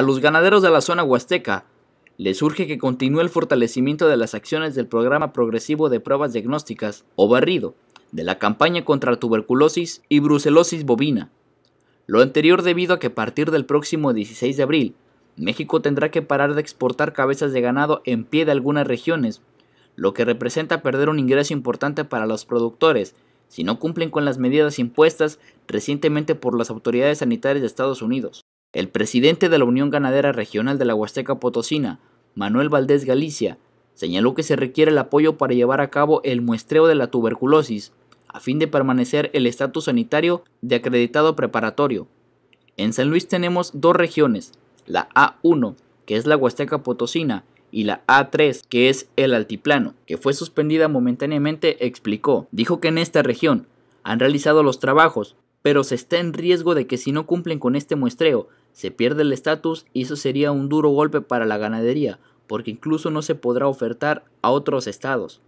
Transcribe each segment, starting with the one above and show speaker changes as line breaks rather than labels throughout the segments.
A los ganaderos de la zona huasteca les urge que continúe el fortalecimiento de las acciones del programa progresivo de pruebas diagnósticas o barrido de la campaña contra tuberculosis y brucelosis bovina. Lo anterior debido a que a partir del próximo 16 de abril, México tendrá que parar de exportar cabezas de ganado en pie de algunas regiones, lo que representa perder un ingreso importante para los productores si no cumplen con las medidas impuestas recientemente por las autoridades sanitarias de Estados Unidos. El presidente de la Unión Ganadera Regional de la Huasteca Potosina, Manuel Valdés Galicia, señaló que se requiere el apoyo para llevar a cabo el muestreo de la tuberculosis a fin de permanecer el estatus sanitario de acreditado preparatorio. En San Luis tenemos dos regiones, la A1, que es la Huasteca Potosina, y la A3, que es el Altiplano, que fue suspendida momentáneamente, explicó. Dijo que en esta región han realizado los trabajos pero se está en riesgo de que si no cumplen con este muestreo, se pierde el estatus y eso sería un duro golpe para la ganadería, porque incluso no se podrá ofertar a otros estados.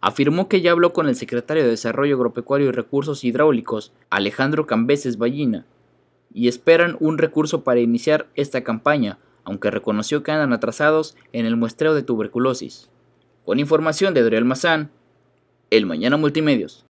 Afirmó que ya habló con el secretario de Desarrollo Agropecuario y Recursos Hidráulicos, Alejandro Cambeses Ballina, y esperan un recurso para iniciar esta campaña, aunque reconoció que andan atrasados en el muestreo de tuberculosis. Con información de Adriel Mazán, El Mañana Multimedios.